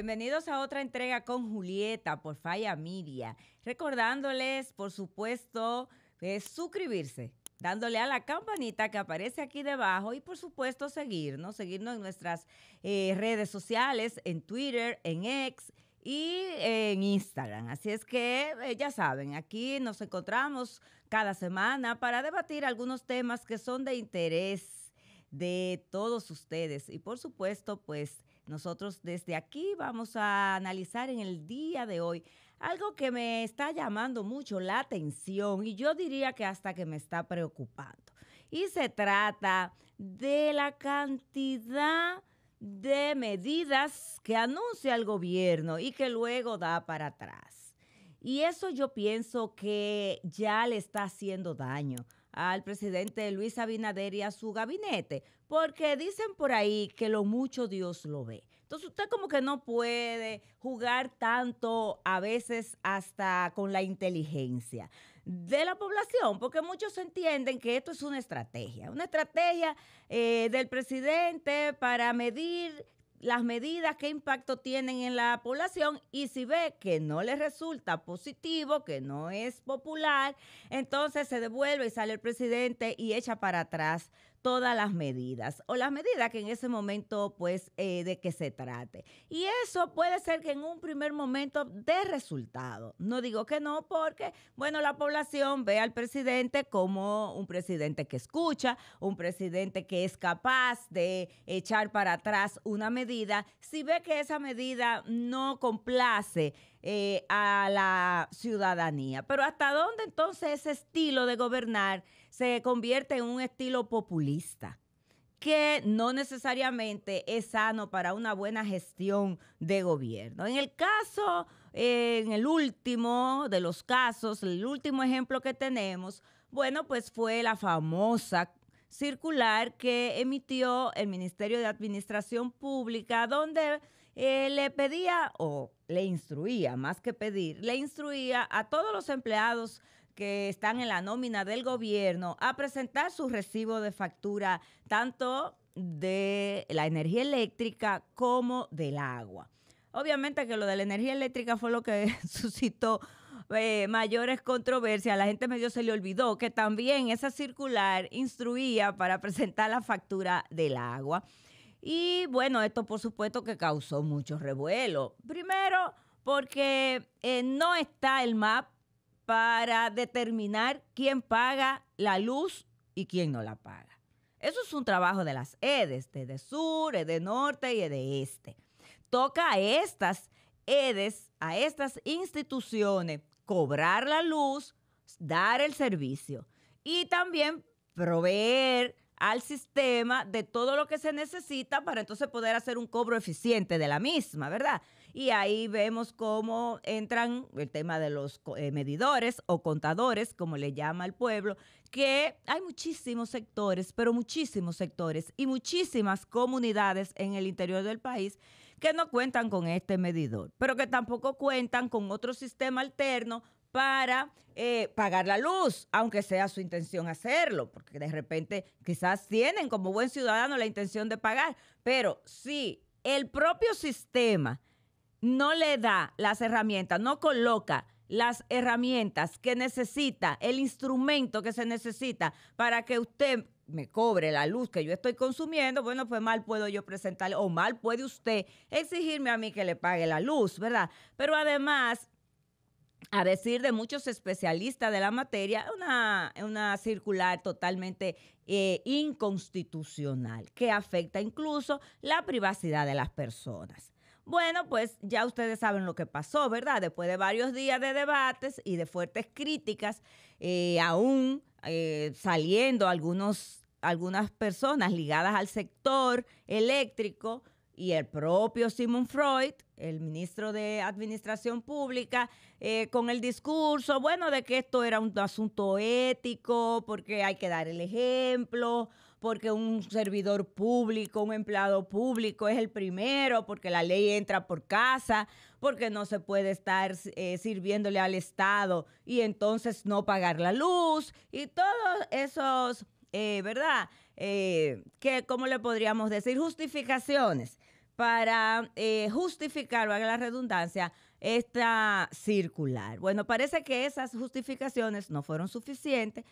Bienvenidos a otra entrega con Julieta por Falla Media. Recordándoles, por supuesto, suscribirse, dándole a la campanita que aparece aquí debajo y por supuesto seguirnos, seguirnos en nuestras eh, redes sociales, en Twitter, en X y en Instagram. Así es que eh, ya saben, aquí nos encontramos cada semana para debatir algunos temas que son de interés de todos ustedes y por supuesto pues nosotros desde aquí vamos a analizar en el día de hoy algo que me está llamando mucho la atención y yo diría que hasta que me está preocupando. Y se trata de la cantidad de medidas que anuncia el gobierno y que luego da para atrás. Y eso yo pienso que ya le está haciendo daño al presidente Luis Abinader y a su gabinete, porque dicen por ahí que lo mucho Dios lo ve. Entonces usted como que no puede jugar tanto a veces hasta con la inteligencia de la población, porque muchos entienden que esto es una estrategia, una estrategia eh, del presidente para medir las medidas, qué impacto tienen en la población y si ve que no le resulta positivo, que no es popular, entonces se devuelve y sale el presidente y echa para atrás todas las medidas o las medidas que en ese momento pues eh, de que se trate. Y eso puede ser que en un primer momento dé resultado. No digo que no porque, bueno, la población ve al presidente como un presidente que escucha, un presidente que es capaz de echar para atrás una medida. Si ve que esa medida no complace eh, a la ciudadanía. Pero ¿hasta dónde entonces ese estilo de gobernar se convierte en un estilo populista? que no necesariamente es sano para una buena gestión de gobierno. En el caso, eh, en el último de los casos, el último ejemplo que tenemos, bueno, pues fue la famosa circular que emitió el Ministerio de Administración Pública, donde eh, le pedía o le instruía, más que pedir, le instruía a todos los empleados que están en la nómina del gobierno a presentar su recibo de factura tanto de la energía eléctrica como del agua. Obviamente que lo de la energía eléctrica fue lo que suscitó eh, mayores controversias. La gente medio se le olvidó que también esa circular instruía para presentar la factura del agua. Y bueno, esto por supuesto que causó mucho revuelo. Primero, porque eh, no está el MAP para determinar quién paga la luz y quién no la paga. Eso es un trabajo de las EDES, de Sur, de Norte y de Este. Toca a estas EDES, a estas instituciones, cobrar la luz, dar el servicio y también proveer al sistema de todo lo que se necesita para entonces poder hacer un cobro eficiente de la misma, ¿verdad? Y ahí vemos cómo entran el tema de los eh, medidores o contadores, como le llama el pueblo, que hay muchísimos sectores, pero muchísimos sectores y muchísimas comunidades en el interior del país que no cuentan con este medidor, pero que tampoco cuentan con otro sistema alterno para eh, pagar la luz, aunque sea su intención hacerlo, porque de repente quizás tienen como buen ciudadano la intención de pagar, pero si el propio sistema no le da las herramientas, no coloca las herramientas que necesita, el instrumento que se necesita para que usted me cobre la luz que yo estoy consumiendo, bueno, pues mal puedo yo presentarle o mal puede usted exigirme a mí que le pague la luz, ¿verdad? Pero además, a decir de muchos especialistas de la materia, una, circular totalmente eh, inconstitucional que afecta incluso la privacidad de las personas. Bueno, pues ya ustedes saben lo que pasó, ¿verdad? Después de varios días de debates y de fuertes críticas, eh, aún eh, saliendo algunos, algunas personas ligadas al sector eléctrico, y el propio Simon Freud, el ministro de Administración Pública, eh, con el discurso, bueno, de que esto era un asunto ético, porque hay que dar el ejemplo, porque un servidor público, un empleado público es el primero, porque la ley entra por casa, porque no se puede estar eh, sirviéndole al Estado y entonces no pagar la luz y todos esos, eh, ¿verdad? que, ¿cómo le podríamos decir? Justificaciones para eh, justificar, valga la redundancia, esta circular. Bueno, parece que esas justificaciones no fueron suficientes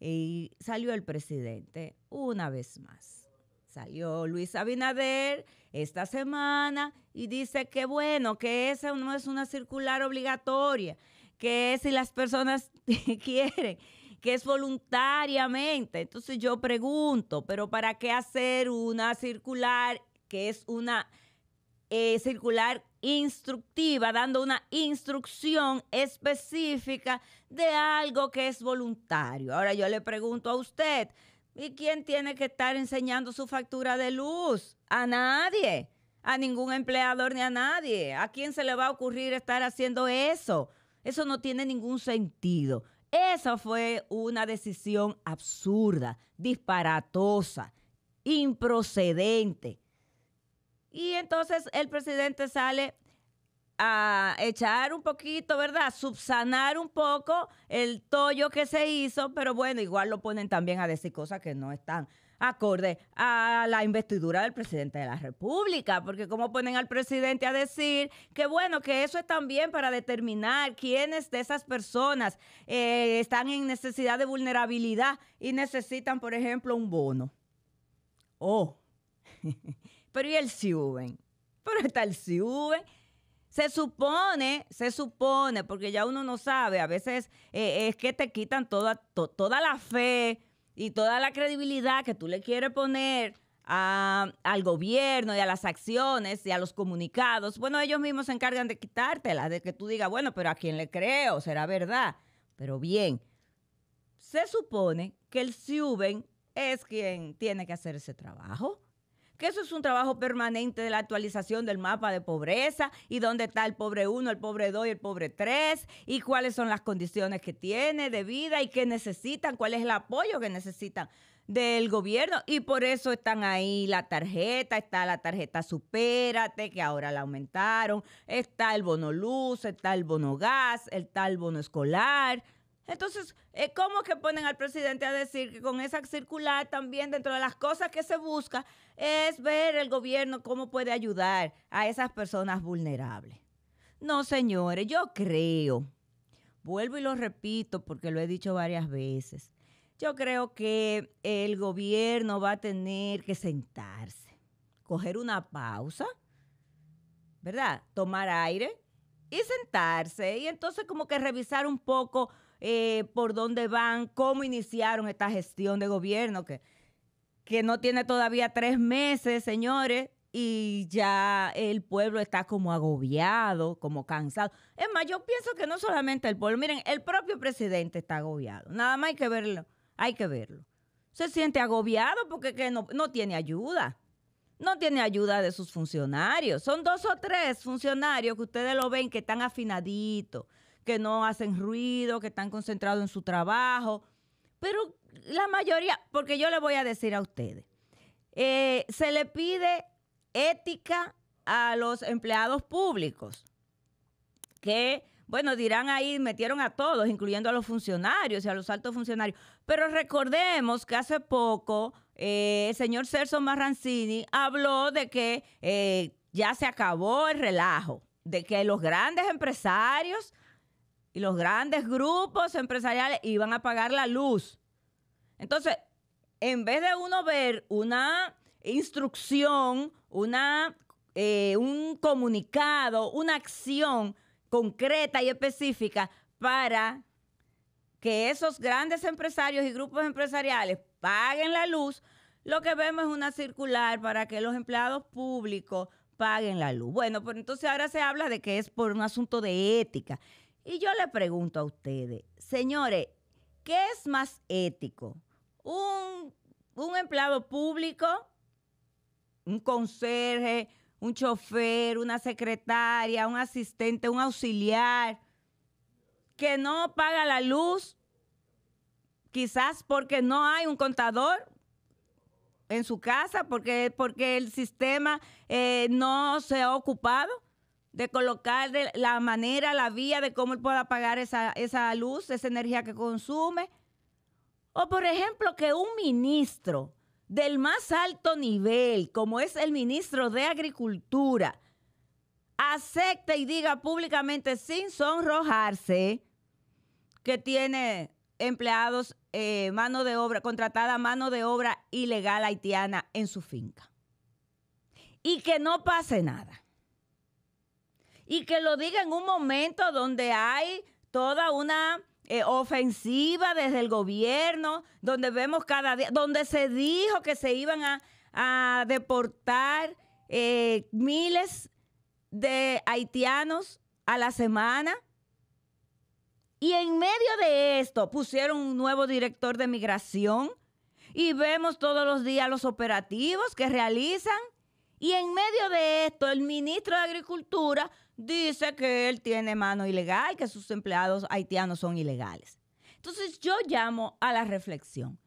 y salió el presidente una vez más. Salió Luis Abinader esta semana y dice que bueno, que esa no es una circular obligatoria, que si las personas quieren, que es voluntariamente. Entonces yo pregunto, pero ¿para qué hacer una circular que es una eh, circular instructiva, dando una instrucción específica de algo que es voluntario. Ahora yo le pregunto a usted, ¿y quién tiene que estar enseñando su factura de luz? A nadie, a ningún empleador ni a nadie. ¿A quién se le va a ocurrir estar haciendo eso? Eso no tiene ningún sentido. Esa fue una decisión absurda, disparatosa, improcedente y entonces el presidente sale a echar un poquito, ¿verdad? Subsanar un poco el tollo que se hizo, pero bueno, igual lo ponen también a decir cosas que no están acorde a la investidura del presidente de la República, porque como ponen al presidente a decir que bueno, que eso es también para determinar quiénes de esas personas eh, están en necesidad de vulnerabilidad y necesitan, por ejemplo, un bono. Oh. Pero ¿y el Ciuben? Pero está el Ciuben. Se supone, se supone, porque ya uno no sabe, a veces eh, es que te quitan toda, toda la fe y toda la credibilidad que tú le quieres poner al gobierno y a las acciones y a los comunicados. Bueno, ellos mismos se encargan de quitártela, de que tú digas, bueno, pero ¿a quién le creo? ¿Será verdad? Pero bien, se supone que el Ciuben es quien tiene que hacer ese trabajo que eso es un trabajo permanente de la actualización del mapa de pobreza y dónde está el pobre uno, el pobre 2 y el pobre 3 y cuáles son las condiciones que tiene de vida y qué necesitan, cuál es el apoyo que necesitan del gobierno y por eso están ahí la tarjeta, está la tarjeta Supérate, que ahora la aumentaron, está el bono luz, está el bono gas, está el bono escolar. Entonces, eh, ¿cómo que ponen al presidente a decir que con esa circular también dentro de las cosas que se busca es ver el gobierno cómo puede ayudar a esas personas vulnerables? No, señores, yo creo, vuelvo y lo repito porque lo he dicho varias veces, yo creo que el gobierno va a tener que sentarse, coger una pausa, ¿verdad? Tomar aire y sentarse y entonces como que revisar un poco eh, por dónde van, cómo iniciaron esta gestión de gobierno que, que no tiene todavía tres meses, señores, y ya el pueblo está como agobiado, como cansado. Es más, yo pienso que no solamente el pueblo, miren, el propio presidente está agobiado, nada más hay que verlo, hay que verlo. Se siente agobiado porque no, no tiene ayuda no tiene ayuda de sus funcionarios. Son dos o tres funcionarios que ustedes lo ven que están afinaditos, que no hacen ruido, que están concentrados en su trabajo. Pero la mayoría, porque yo le voy a decir a ustedes, eh, se le pide ética a los empleados públicos, que, bueno, dirán ahí, metieron a todos, incluyendo a los funcionarios y a los altos funcionarios. Pero recordemos que hace poco eh, el señor Celso Marrancini habló de que eh, ya se acabó el relajo, de que los grandes empresarios y los grandes grupos empresariales iban a pagar la luz. Entonces, en vez de uno ver una instrucción, una, eh, un comunicado, una acción concreta y específica para que esos grandes empresarios y grupos empresariales paguen la luz, lo que vemos es una circular para que los empleados públicos paguen la luz. Bueno, pues entonces ahora se habla de que es por un asunto de ética. Y yo le pregunto a ustedes, señores, ¿qué es más ético? ¿Un, empleado público? ¿Un conserje? ¿Un chofer? ¿Una secretaria? ¿Un asistente? ¿Un auxiliar? ¿Que no paga la luz? Quizás porque no hay un contador en su casa, porque, porque el sistema eh, no se ha ocupado de colocar de la manera, la vía de cómo él pueda pagar esa, luz, esa energía que consume. O por ejemplo, que un ministro del más alto nivel, como es el ministro de Agricultura, acepte y diga públicamente sin sonrojarse que tiene empleados, eh, mano de obra, contratada mano de obra ilegal haitiana en su finca. Y que no pase nada y que lo diga en un momento donde hay toda una eh, ofensiva desde el gobierno, donde vemos cada día, donde se dijo que se iban a, deportar eh, miles de haitianos a la semana. Y en medio de esto pusieron un nuevo director de migración y vemos todos los días los operativos que realizan. Y en medio de esto, el ministro de Agricultura dice que él tiene mano ilegal, que sus empleados haitianos son ilegales. Entonces yo llamo a la reflexión.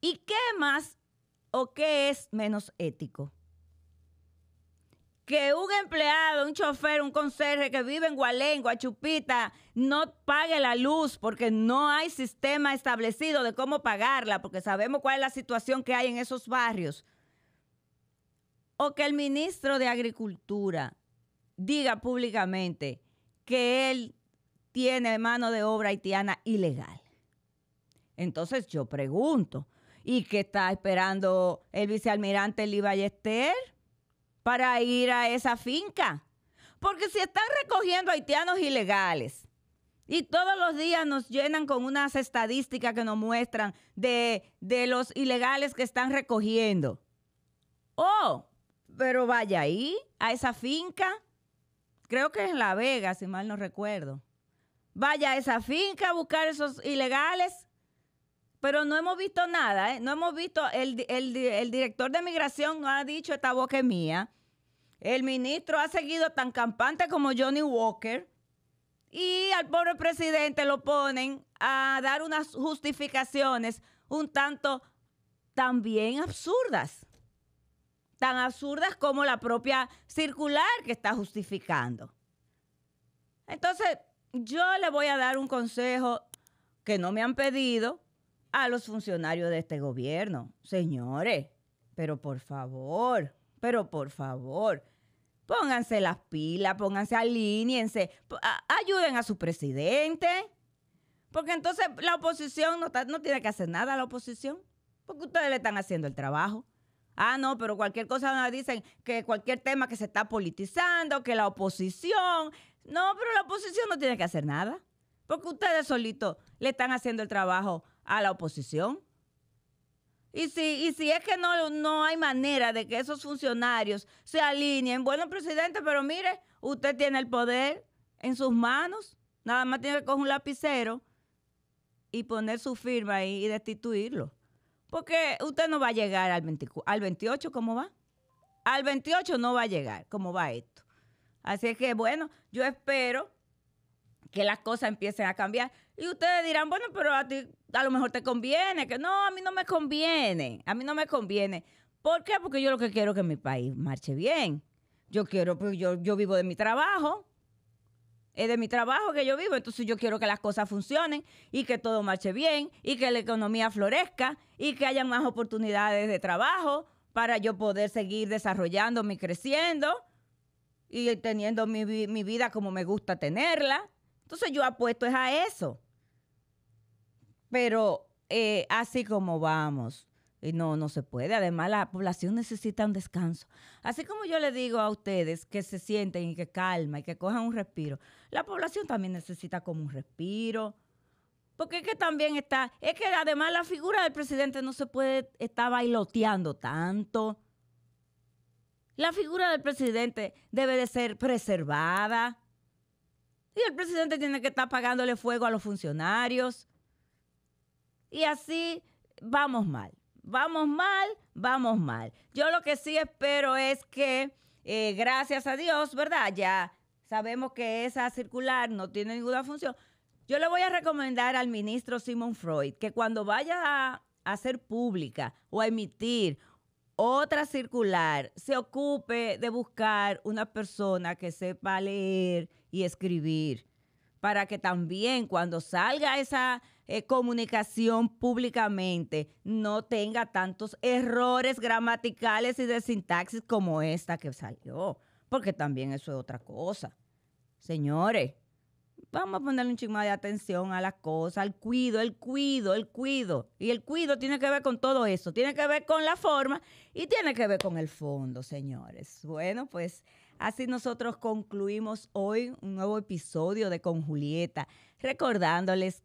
¿Y qué más o qué es menos ético? Que un empleado, un chofer, un conserje que vive en Gualengua, Chupita, no pague la luz porque no hay sistema establecido de cómo pagarla, porque sabemos cuál es la situación que hay en esos barrios. O que el ministro de Agricultura diga públicamente que él tiene mano de obra haitiana ilegal. Entonces yo pregunto, ¿y qué está esperando el vicealmirante Lee Ballester para ir a esa finca? Porque si están recogiendo haitianos ilegales y todos los días nos llenan con unas estadísticas que nos muestran de, de los ilegales que están recogiendo. Oh, pero vaya ahí, a esa finca, creo que en La Vega, si mal no recuerdo. Vaya a esa finca a buscar esos ilegales, pero no hemos visto nada, ¿eh? No hemos visto, el, director de migración no ha dicho esta boca mía. El ministro ha seguido tan campante como Johnny Walker. Y al pobre presidente lo ponen a dar unas justificaciones un tanto también absurdas tan absurdas como la propia circular que está justificando. Entonces, yo le voy a dar un consejo que no me han pedido a los funcionarios de este gobierno. Señores, pero por favor, pero por favor, pónganse las pilas, pónganse, alíñense, ayuden a su presidente. Porque entonces la oposición no, no tiene que hacer nada a la oposición, porque ustedes le están haciendo el trabajo. Ah, no, pero cualquier cosa nos dicen que cualquier tema que se está politizando, que la oposición. No, pero la oposición no tiene que hacer nada. Porque ustedes solitos le están haciendo el trabajo a la oposición. Y si, y si es que no, no hay manera de que esos funcionarios se alineen, bueno, presidente, pero mire, usted tiene el poder en sus manos, nada más tiene que coger un lapicero y poner su firma ahí y destituirlo. Porque usted no va a llegar al, al 28, ¿cómo va? Al 28 no va a llegar, ¿cómo va esto? Así que, bueno, yo espero que las cosas empiecen a cambiar. Y ustedes dirán, bueno, pero a ti a lo mejor te conviene, que no, a mí no me conviene, a mí no me conviene. ¿Por qué? Porque yo lo que quiero es que mi país marche bien. Yo quiero, pues yo, yo vivo de mi trabajo, es de mi trabajo que yo vivo, entonces yo quiero que las cosas funcionen y que todo marche bien y que la economía florezca y que haya más oportunidades de trabajo para yo poder seguir desarrollándome y creciendo y teniendo mi, vida como me gusta tenerla. Entonces yo apuesto es a eso. Pero eh, así como vamos, y no, no se puede. Además, la población necesita un descanso. Así como yo le digo a ustedes que se sienten y que calma y que cojan un respiro, la población también necesita como un respiro. Porque es que también está, es que además la figura del presidente no se puede estar bailoteando tanto. La figura del presidente debe de ser preservada. Y el presidente tiene que estar pagándole fuego a los funcionarios. Y así vamos mal vamos mal, vamos mal. Yo lo que sí espero es que, eh, gracias a Dios, ¿verdad? Ya sabemos que esa circular no tiene ninguna función. Yo le voy a recomendar al ministro Simon Freud que cuando vaya a hacer pública o a emitir otra circular, se ocupe de buscar una persona que sepa leer y escribir para que también cuando salga esa eh, comunicación públicamente no tenga tantos errores gramaticales y de sintaxis como esta que salió, porque también eso es otra cosa. Señores, vamos a ponerle un chingo de atención a las cosas, al cuido, el cuido, el cuido. Y el cuido tiene que ver con todo eso, tiene que ver con la forma y tiene que ver con el fondo, señores. Bueno, pues así nosotros concluimos hoy un nuevo episodio de Con Julieta, recordándoles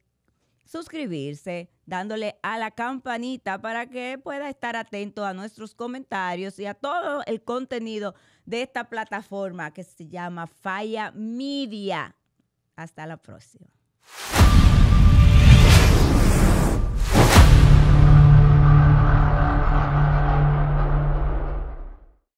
suscribirse, dándole a la campanita para que pueda estar atento a nuestros comentarios y a todo el contenido de esta plataforma que se llama Falla Media. Hasta la próxima.